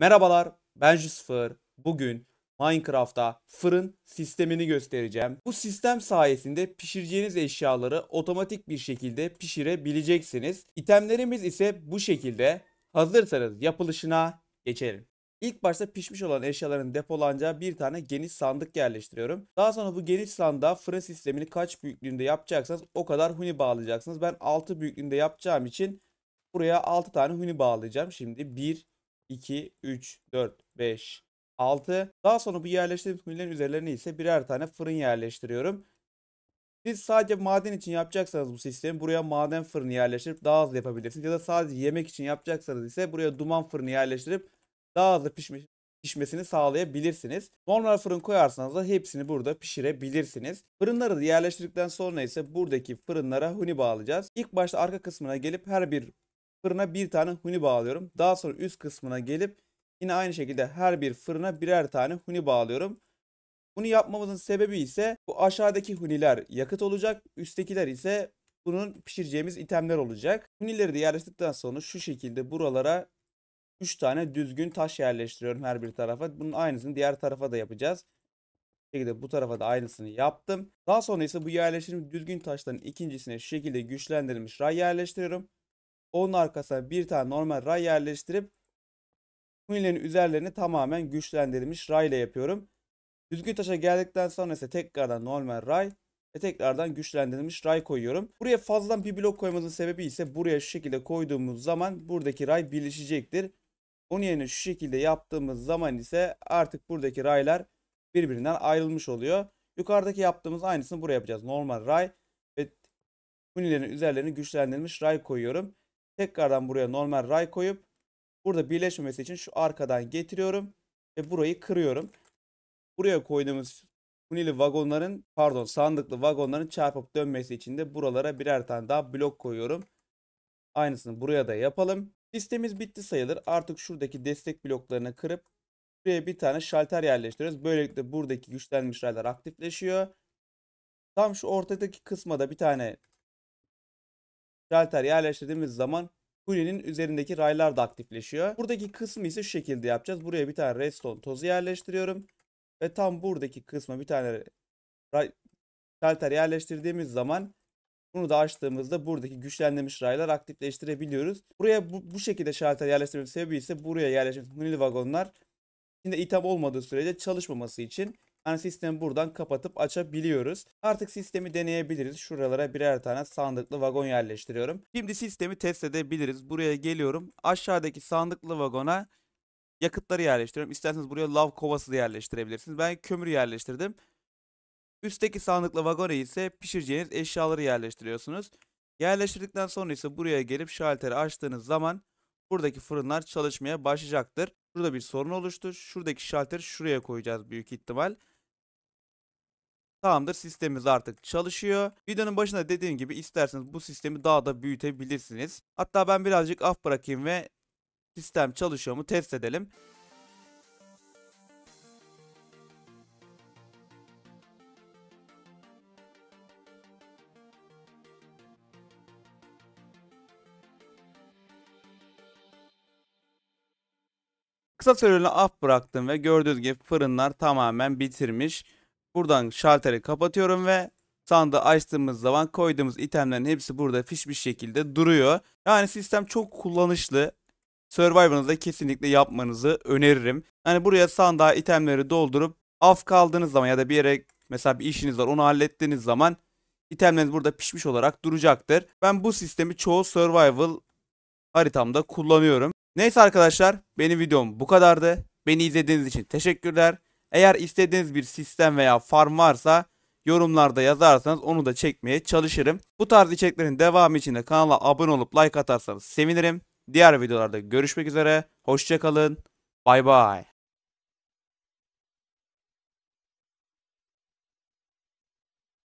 Merhabalar ben Jüsfer. Bugün Minecraft'ta fırın sistemini göstereceğim. Bu sistem sayesinde pişireceğiniz eşyaları otomatik bir şekilde pişirebileceksiniz. İtemlerimiz ise bu şekilde. Hazırsanız yapılışına geçelim. İlk başta pişmiş olan eşyaların depolanacağı bir tane geniş sandık yerleştiriyorum. Daha sonra bu geniş sandığa fırın sistemini kaç büyüklüğünde yapacaksanız o kadar huni bağlayacaksınız. Ben 6 büyüklüğünde yapacağım için buraya 6 tane huni bağlayacağım. Şimdi 1, 2, 3, 4, 5, 6. Daha sonra bu yerleştirdiğim kuyuların üzerlerine ise birer tane fırın yerleştiriyorum. Siz sadece maden için yapacaksanız bu sistemi buraya maden fırını yerleştirip daha hızlı yapabilirsiniz. Ya da sadece yemek için yapacaksanız ise buraya duman fırını yerleştirip daha hızlı pişme, pişmesini sağlayabilirsiniz. Normal fırın koyarsanız da hepsini burada pişirebilirsiniz. Fırınları da yerleştirdikten sonra ise buradaki fırınlara huni bağlayacağız. İlk başta arka kısmına gelip her bir fırına bir tane huni bağlıyorum. Daha sonra üst kısmına gelip yine aynı şekilde her bir fırına birer tane huni bağlıyorum. Bunu yapmamızın sebebi ise bu aşağıdaki huniler yakıt olacak. Üsttekiler ise bunun pişireceğimiz itemler olacak. Hunileri de yerleştirdikten sonra şu şekilde buralara 3 tane düzgün taş yerleştiriyorum her bir tarafa. Bunun aynısını diğer tarafa da yapacağız. Bu şekilde bu tarafa da aynısını yaptım. Daha sonra ise bu yerleştirilmiş düzgün taşların ikincisine şu şekilde güçlendirilmiş ray yerleştiriyorum. Onun arkasına bir tane normal ray yerleştirip Hunilerin üzerlerini tamamen güçlendirilmiş ray ile yapıyorum. Düzgün taşa geldikten sonra ise tekrardan normal ray ve tekrardan güçlendirilmiş ray koyuyorum. Buraya fazladan bir blok koymamızın sebebi ise buraya şu şekilde koyduğumuz zaman buradaki ray birleşecektir. Onun yerine şu şekilde yaptığımız zaman ise artık buradaki raylar birbirinden ayrılmış oluyor. Yukarıdaki yaptığımız aynısını buraya yapacağız. Normal ray ve hunilerin üzerlerine güçlendirilmiş ray koyuyorum. Tekrardan buraya normal ray koyup burada birleşmemesi için şu arkadan getiriyorum ve burayı kırıyorum. Buraya koyduğumuz funili vagonların pardon sandıklı vagonların çarpıp dönmesi için de buralara birer tane daha blok koyuyorum. Aynısını buraya da yapalım. Listemiz bitti sayılır. Artık şuradaki destek bloklarını kırıp buraya bir tane şalter yerleştiriyoruz. Böylelikle buradaki güçlenmiş raylar aktifleşiyor. Tam şu ortadaki kısmada bir tane Delter yerleştirdiğimiz zaman Kulenin üzerindeki raylar da aktifleşiyor. Buradaki kısmı ise şu şekilde yapacağız. Buraya bir tane redstone tozu yerleştiriyorum. Ve tam buradaki kısma bir tane shelter yerleştirdiğimiz zaman bunu da açtığımızda buradaki güçlendirilmiş raylar aktifleştirebiliyoruz. Buraya bu, bu şekilde shelter yerleştirmenin sebebi ise buraya yerleştirilmiş mini vagonlar içinde item olmadığı sürece çalışmaması için yani sistemi buradan kapatıp açabiliyoruz. Artık sistemi deneyebiliriz. Şuralara birer tane sandıklı vagon yerleştiriyorum. Şimdi sistemi test edebiliriz. Buraya geliyorum. Aşağıdaki sandıklı vagona yakıtları yerleştiriyorum. İsterseniz buraya lav kovası da yerleştirebilirsiniz. Ben kömür yerleştirdim. Üstteki sandıklı vagona ise pişireceğiniz eşyaları yerleştiriyorsunuz. Yerleştirdikten sonra ise buraya gelip şalteri açtığınız zaman buradaki fırınlar çalışmaya başlayacaktır. Burada bir sorun oluştu. Şuradaki şalteri şuraya koyacağız büyük ihtimal. Tamamdır sistemimiz artık çalışıyor. Videonun başında dediğim gibi isterseniz bu sistemi daha da büyütebilirsiniz. Hatta ben birazcık af bırakayım ve sistem çalışıyor mu test edelim. Kısa süreli af bıraktım ve gördüğünüz gibi fırınlar tamamen bitirmiş. Buradan şalteri kapatıyorum ve sandığı açtığımız zaman koyduğumuz itemlerin hepsi burada fiş bir şekilde duruyor. Yani sistem çok kullanışlı. Survivor'ınızda kesinlikle yapmanızı öneririm. Yani buraya sandığa itemleri doldurup af kaldığınız zaman ya da bir yere mesela bir işiniz var onu hallettiğiniz zaman itemleriniz burada pişmiş olarak duracaktır. Ben bu sistemi çoğu survival haritamda kullanıyorum. Neyse arkadaşlar benim videom bu kadardı. Beni izlediğiniz için teşekkürler. Eğer istediğiniz bir sistem veya farm varsa yorumlarda yazarsanız onu da çekmeye çalışırım. Bu tarz içeriklerin devamı için de kanala abone olup like atarsanız sevinirim. Diğer videolarda görüşmek üzere. Hoşçakalın. Bay bay.